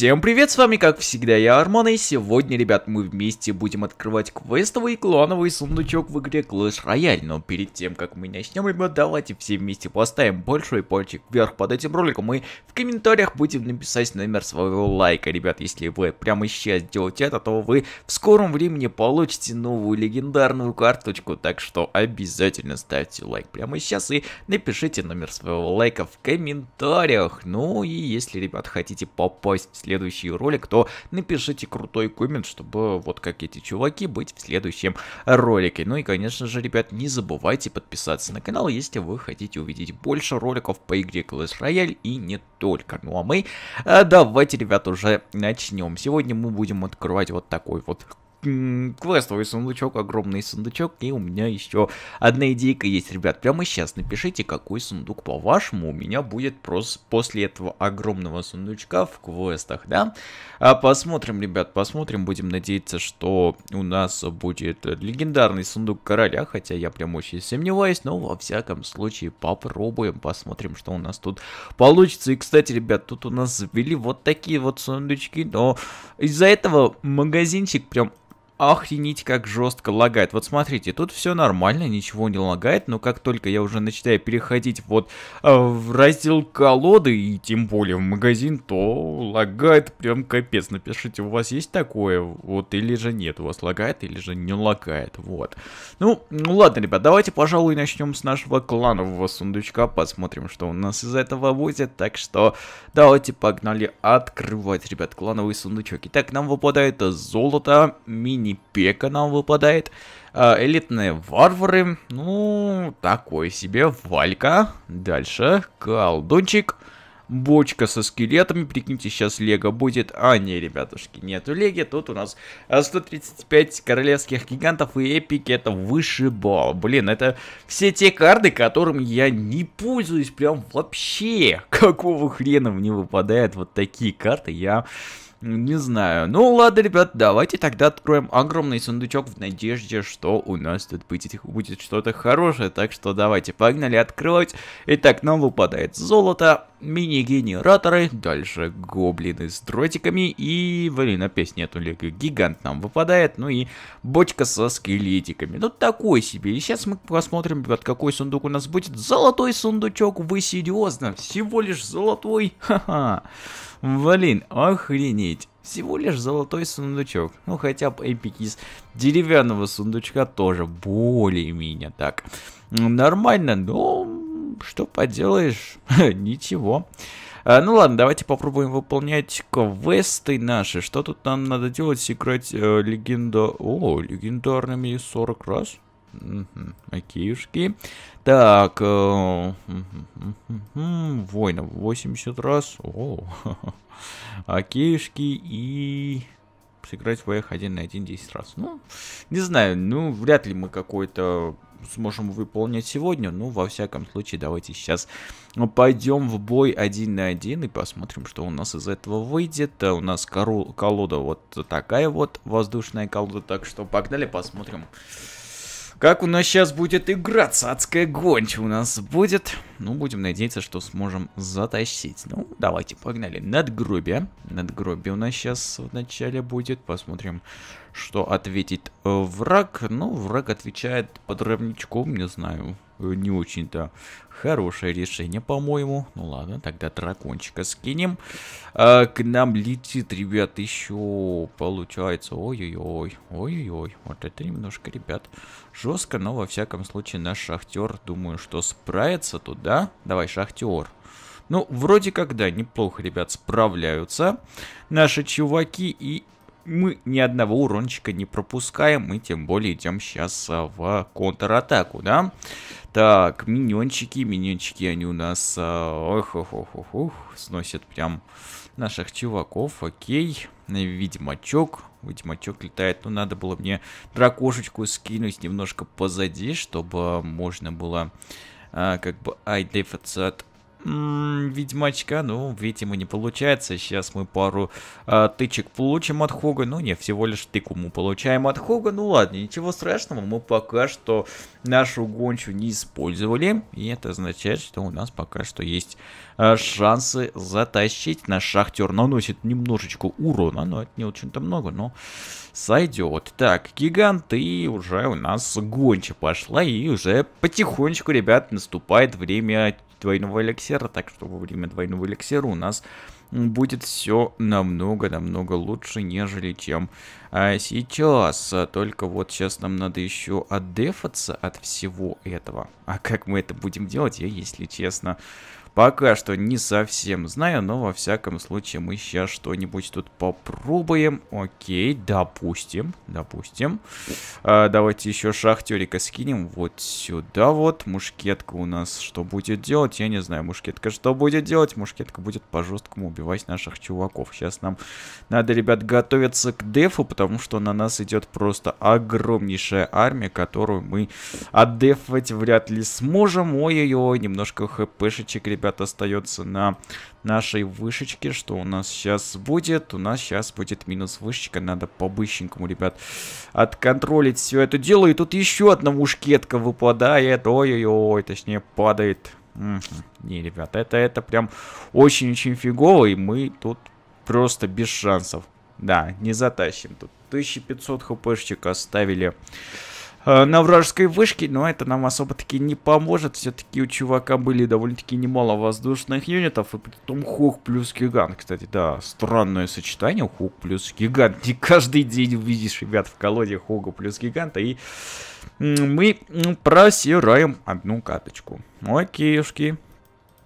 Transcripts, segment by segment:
Всем привет, с вами как всегда я Армон, и сегодня, ребят, мы вместе будем открывать квестовый клановый сундучок в игре Clash Royale. Но перед тем, как мы начнем, ребят, давайте все вместе поставим большой пальчик вверх под этим роликом, и в комментариях будем написать номер своего лайка. Ребят, если вы прямо сейчас делаете это, то вы в скором времени получите новую легендарную карточку, так что обязательно ставьте лайк прямо сейчас и напишите номер своего лайка в комментариях. Ну и если, ребят, хотите попасть в следующий ролик, то напишите крутой коммент, чтобы вот как эти чуваки быть в следующем ролике. Ну и, конечно же, ребят, не забывайте подписаться на канал, если вы хотите увидеть больше роликов по игре Clash Royale и не только. Ну а мы э, давайте, ребят, уже начнем. Сегодня мы будем открывать вот такой вот квестовый сундучок, огромный сундучок, и у меня еще одна идейка есть, ребят. Прямо сейчас напишите, какой сундук, по-вашему, у меня будет просто после этого огромного сундучка в квестах, да? А посмотрим, ребят, посмотрим, будем надеяться, что у нас будет легендарный сундук короля, хотя я прям очень сомневаюсь, но во всяком случае попробуем, посмотрим, что у нас тут получится. И, кстати, ребят, тут у нас завели вот такие вот сундучки, но из-за этого магазинчик прям охренеть как жестко лагает. Вот смотрите, тут все нормально, ничего не лагает, но как только я уже начинаю переходить вот э, в раздел колоды и тем более в магазин, то лагает прям капец. Напишите, у вас есть такое вот или же нет, у вас лагает или же не лагает, вот. Ну, ну ладно, ребят, давайте, пожалуй, начнем с нашего кланового сундучка, посмотрим, что у нас из этого будет, так что давайте погнали открывать, ребят, клановый сундучок. Итак, нам выпадает золото, мини синий пека нам выпадает. Э, элитные варвары. Ну, такой себе валька. Дальше. Колдунчик. Бочка со скелетами. Прикиньте, сейчас лего будет. А, не, ребятушки, нету леги. Тут у нас 135 а, королевских гигантов и эпики. Это выше бал. Блин, это все те карты, которым я не пользуюсь прям вообще. Какого хрена мне выпадают вот такие карты? Я не знаю. Ну ладно, ребят, давайте тогда откроем огромный сундучок в надежде, что у нас тут будет, будет что-то хорошее. Так что давайте, погнали открывать. Итак, нам выпадает золото, мини-генераторы, дальше гоблины с дротиками и, блин, опять нету лего. Гигант нам выпадает, ну и бочка со скелетиками. Ну такой себе. И сейчас мы посмотрим, ребят, какой сундук у нас будет. Золотой сундучок, вы серьезно? Всего лишь золотой? Ха-ха. Блин, охренеть иметь всего лишь золотой сундучок. Ну, хотя бы эпик из деревянного сундучка тоже более-менее так. Нормально, но что поделаешь, ничего. А, ну ладно, давайте попробуем выполнять квесты наши. Что тут нам надо делать? Секрет э, легенда... О, легендарными 40 раз? Окейушки. Так. Э, война 80 раз. О. Окейушки и сыграть в эх 1 на 1 10 раз. Ну, не знаю, ну, вряд ли мы какой-то сможем выполнять сегодня, но во всяком случае, давайте сейчас пойдем в бой один на один и посмотрим, что у нас из этого выйдет. Э, у нас колода вот такая вот, воздушная колода, так что погнали посмотрим, как у нас сейчас будет играться адская гонча у нас будет? Ну, будем надеяться, что сможем затащить. Ну, давайте, погнали. Надгробие. Надгробие у нас сейчас вначале будет. Посмотрим, что ответит э, враг. Ну, враг отвечает подрывничком, не знаю не очень-то хорошее решение, по-моему. Ну ладно, тогда дракончика скинем. А, к нам летит, ребят, еще получается. Ой-ой-ой, ой-ой-ой. Вот это немножко, ребят, жестко, но во всяком случае наш шахтер, думаю, что справится тут, да? Давай, шахтер. Ну, вроде как, да, неплохо, ребят, справляются наши чуваки. И мы ни одного урончика не пропускаем, мы тем более идем сейчас а, в контратаку, да? Так, миньончики, миньончики, они у нас, а, ох, ох, ох, ох, ох сносят прям наших чуваков, окей. Ведьмачок, ведьмачок летает, но ну, надо было мне дракошечку скинуть немножко позади, чтобы можно было а, как бы айдефаться от м ведьмачка, ну, видимо не получается. Сейчас мы пару э, тычек получим от Хога. Ну, не, всего лишь тыку мы получаем от Хога. Ну, ладно, ничего страшного. Мы пока что нашу гончу не использовали. И это означает, что у нас пока что есть э, шансы затащить. Наш шахтер наносит немножечко урона, но это не очень-то много, но сойдет. Так, гигант, и уже у нас гонча пошла, и уже потихонечку, ребят, наступает время двойного эликсира, так что во время двойного эликсира у нас будет все намного-намного лучше, нежели чем а, сейчас. Только вот сейчас нам надо еще отдефаться от всего этого. А как мы это будем делать, я, если честно, Пока что не совсем знаю, но во всяком случае мы сейчас что-нибудь тут попробуем. Окей, допустим, допустим. А, давайте еще шахтерика скинем вот сюда вот. Мушкетка у нас что будет делать? Я не знаю, мушкетка что будет делать? Мушкетка будет по-жесткому убивать наших чуваков. Сейчас нам надо, ребят, готовиться к дефу, потому что на нас идет просто огромнейшая армия, которую мы отдефать вряд ли сможем. Ой-ой-ой, немножко хпшечек, ребят откат остается на нашей вышечке. Что у нас сейчас будет? У нас сейчас будет минус вышечка. Надо по-быстренькому, ребят, отконтролить все это дело. И тут еще одна мушкетка выпадает. Ой-ой-ой, точнее падает. Не, ребят, это, это прям очень-очень фигово. И мы тут просто без шансов. Да, не затащим тут. 1500 хпшек оставили Э, на вражеской вышке, но это нам особо-таки не поможет. Все-таки у чувака были довольно-таки немало воздушных юнитов, и потом хук плюс гигант. Кстати, да, странное сочетание, хук плюс гигант. Не каждый день увидишь, ребят, в колоде хука плюс гиганта, и мы просираем одну каточку. Окейшки.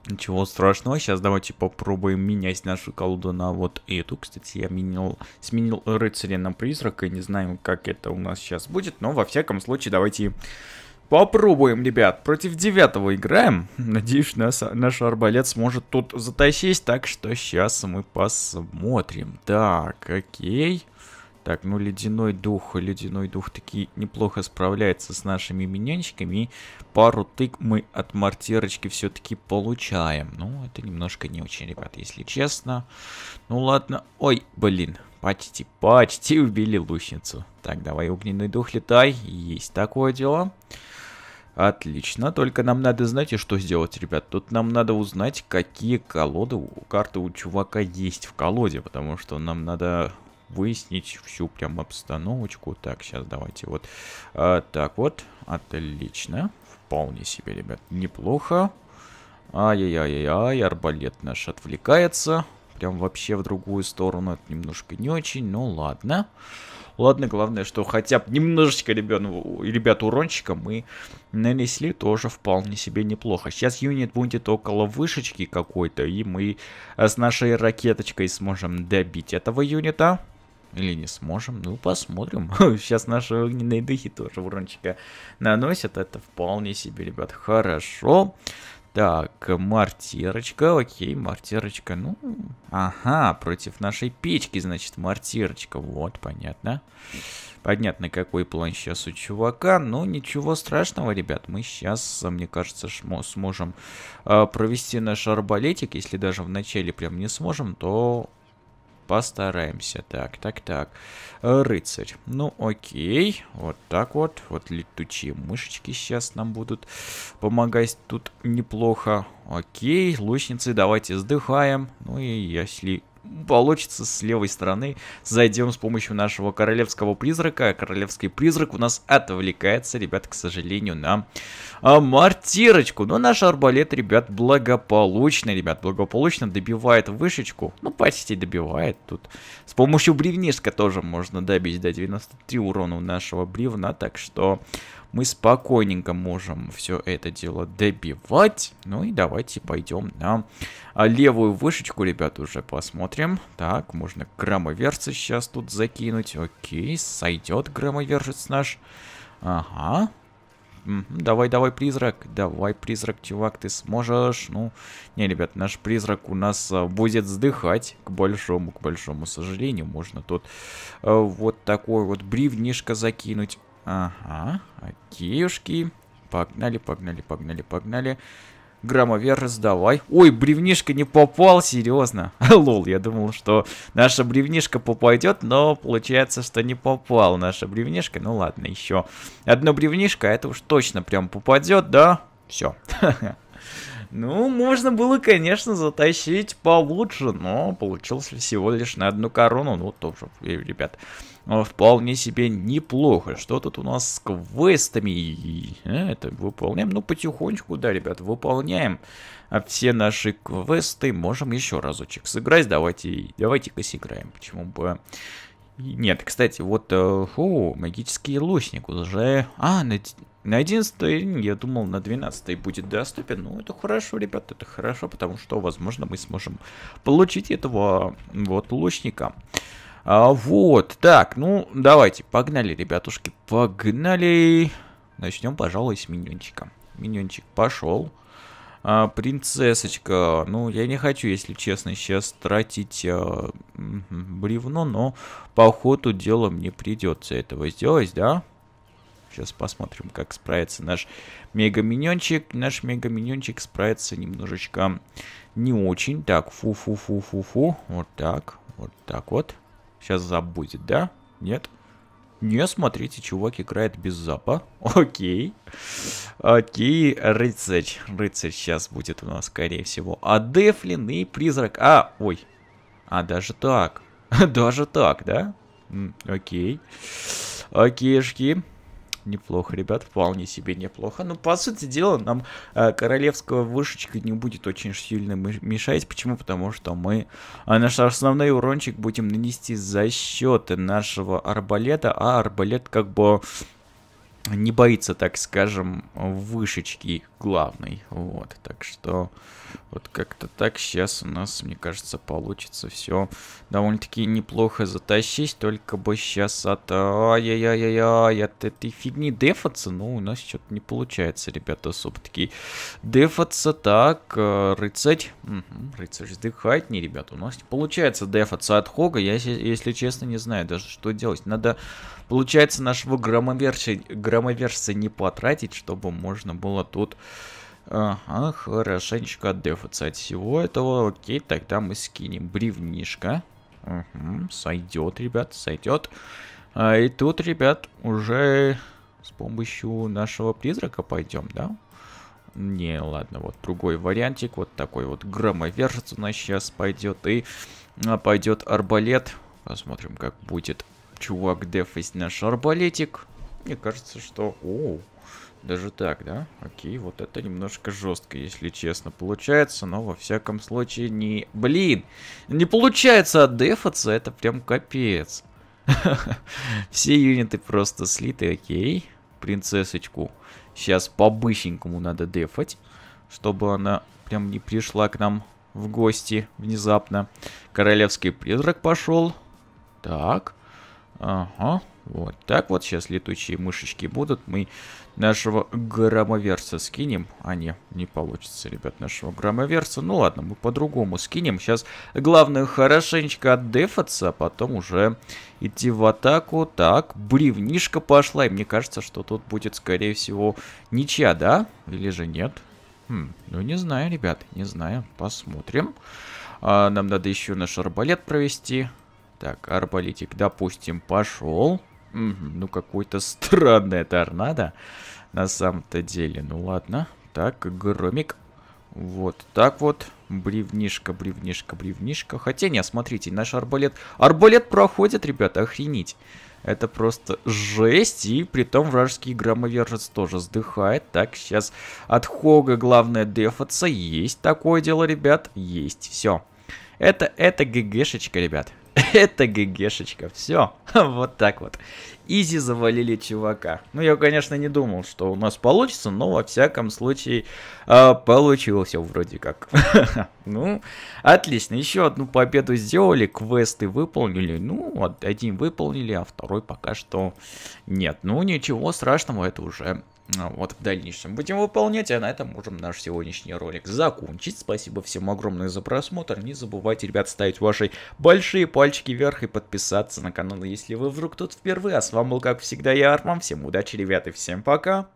Ничего страшного, сейчас давайте попробуем менять нашу колоду на вот эту. Кстати, я менил, сменил рыцаря на призрака, не знаю, как это у нас сейчас будет, но во всяком случае давайте попробуем, ребят. Против девятого играем. Надеюсь, нас, наш арбалет сможет тут затащить, так что сейчас мы посмотрим. Так, окей. Так, ну ледяной дух, ледяной дух таки неплохо справляется с нашими миньончиками. И пару тык мы от мортирочки все-таки получаем. Ну, это немножко не очень, ребят, если честно. Ну ладно. Ой, блин, почти, почти убили лучницу. Так, давай огненный дух летай. Есть такое дело. Отлично, только нам надо, знаете, что сделать, ребят? Тут нам надо узнать, какие колоды у карты у чувака есть в колоде, потому что нам надо выяснить всю прям обстановочку. Так, сейчас давайте вот. А, так вот, отлично. Вполне себе, ребят, неплохо. Ай-яй-яй-яй, арбалет наш отвлекается. Прям вообще в другую сторону. Это немножко не очень, но ладно. Ладно, главное, что хотя бы немножечко ребят, ребят урончика мы нанесли тоже вполне себе неплохо. Сейчас юнит будет около вышечки какой-то, и мы с нашей ракеточкой сможем добить этого юнита. Или не сможем? Ну, посмотрим. Сейчас наши огненные дыхи тоже урончика наносят. Это вполне себе, ребят, хорошо. Так, мартирочка, окей, мартирочка, ну, ага, против нашей печки, значит, мартирочка, вот, понятно. Понятно, какой план сейчас у чувака, но ничего страшного, ребят, мы сейчас, мне кажется, сможем э, провести наш арбалетик, если даже вначале прям не сможем, то Постараемся. Так, так, так. Э, рыцарь. Ну, окей. Вот так вот. Вот летучие мышечки сейчас нам будут помогать тут неплохо. Окей. Лучницы, давайте сдыхаем. Ну и если получится с левой стороны. Зайдем с помощью нашего королевского призрака. Королевский призрак у нас отвлекается, ребят, к сожалению, на а, мортирочку. Но наш арбалет, ребят, благополучно, ребят, благополучно добивает вышечку. Ну, почти добивает тут. С помощью бревнишка тоже можно добить до 93 урона у нашего бревна, так что мы спокойненько можем все это дело добивать. Ну и давайте пойдем на а, левую вышечку, ребят, уже посмотрим. Так, можно громоверца сейчас тут закинуть. Окей, сойдет громовержец наш. Ага, давай, давай, призрак, давай, призрак, чувак, ты сможешь. Ну, не, ребят, наш призрак у нас а, будет сдыхать, к большому, к большому сожалению. Можно тут э, вот такой вот бревнишко закинуть. Ага, окейушки. Погнали, погнали, погнали, погнали. Громовер раздавай. Ой, бревнишка не попал, серьезно. Лол, я думал, что наша бревнишка попадет, но получается, что не попал наша бревнишка. Ну ладно, еще одно бревнишко, а это уж точно прям попадет, да? Все. Ну, можно было, конечно, затащить получше, но получилось всего лишь на одну корону. Ну, тоже, ребят, э, вполне себе неплохо. Что тут у нас с квестами? Э, это выполняем. Ну, потихонечку, да, ребят, выполняем все наши квесты. Можем еще разочек сыграть. Давайте, давайте-ка сыграем. Почему бы... Нет, кстати, вот... О, э, магический лучник уже... А, на... На 11 я думал, на 12 будет доступен. Ну, это хорошо, ребят, это хорошо, потому что, возможно, мы сможем получить этого вот лучника. А, вот, так, ну, давайте, погнали, ребятушки, погнали. Начнем, пожалуй, с миньончика. Миньончик пошел. А, принцессочка, ну, я не хочу, если честно, сейчас тратить а, бревно, но по ходу дела мне придется этого сделать, да? Да. Сейчас посмотрим, как справится наш мега-миньончик. Наш мега-миньончик справится немножечко не очень. Так, фу-фу-фу-фу-фу. Вот так, вот так вот. Сейчас забудет, да? Нет? Не, смотрите, чувак играет без запа. Окей. Окей, рыцарь. Рыцарь сейчас будет у нас, скорее всего. А Дефлин и призрак. А, ой. А, даже так. даже так, да? Окей. Окейшки неплохо, ребят, вполне себе неплохо. Но по сути дела, нам э, королевского вышечка не будет очень сильно мешать. Почему? Потому что мы э, наш основной урончик будем нанести за счет нашего арбалета, а арбалет как бы не боится, так скажем, вышечки главной. Вот, так что вот как-то так сейчас у нас, мне кажется, получится все довольно-таки неплохо затащить. Только бы сейчас от... Ай-яй-яй-яй, от этой фигни дефаться. Ну, у нас что-то не получается, ребята, особо-таки дефаться. Так, э, рыцарь. Угу, рыцарь вздыхает. Не, ребята, у нас не получается дефаться от Хога. Я, если честно, не знаю даже, что делать. Надо... Получается, нашего громоверчика граммоверса не потратить, чтобы можно было тут... Ага, хорошенечко отдефаться от всего этого. Окей, тогда мы скинем бревнишко. Угу, сойдет, ребят, сойдет. А, и тут, ребят, уже с помощью нашего призрака пойдем, да? Не, ладно, вот другой вариантик. Вот такой вот громовержец у нас сейчас пойдет. И а, пойдет арбалет. Посмотрим, как будет чувак дефить наш арбалетик. Мне кажется, что... О, даже так, да? Окей, вот это немножко жестко, если честно, получается, но во всяком случае не... Блин, не получается отдефаться, это прям капец. Все юниты просто слиты, окей. Принцессочку сейчас по-бысенькому надо дефать, чтобы она прям не пришла к нам в гости внезапно. Королевский призрак пошел. Так. Ага, вот так вот сейчас летучие мышечки будут. Мы нашего громоверса скинем. А не, не получится, ребят, нашего громоверса. Ну ладно, мы по-другому скинем. Сейчас главное хорошенечко отдефаться, а потом уже идти в атаку. Так, бревнишка пошла. И мне кажется, что тут будет, скорее всего, ничья, да? Или же нет? Хм, ну не знаю, ребят, не знаю. Посмотрим. А, нам надо еще наш арбалет провести. Так, арбалетик, допустим, пошел. Ну, какой-то странный торнадо на самом-то деле. Ну, ладно. Так, громик. Вот так вот. Бревнишка, бревнишка, бревнишка. Хотя, не, смотрите, наш арбалет... Арбалет проходит, ребята, охренеть. Это просто жесть. И притом вражеский громовержец тоже сдыхает. Так, сейчас от Хога главное дефаться. Есть такое дело, ребят. Есть. Все. Это, это ГГшечка, ребят. Это ГГшечка. Все. вот так вот. Изи завалили чувака. Ну, я, конечно, не думал, что у нас получится, но во всяком случае э, а, получилось вроде как. ну, отлично. Еще одну победу сделали, квесты выполнили. Ну, один выполнили, а второй пока что нет. Ну, ничего страшного, это уже а, вот в дальнейшем будем выполнять, а на этом можем наш сегодняшний ролик закончить. Спасибо всем огромное за просмотр. Не забывайте, ребят, ставить ваши большие пальчики вверх и подписаться на канал, если вы вдруг тут впервые. А с вами был, как всегда, я, Арман. Всем удачи, ребята, и всем пока!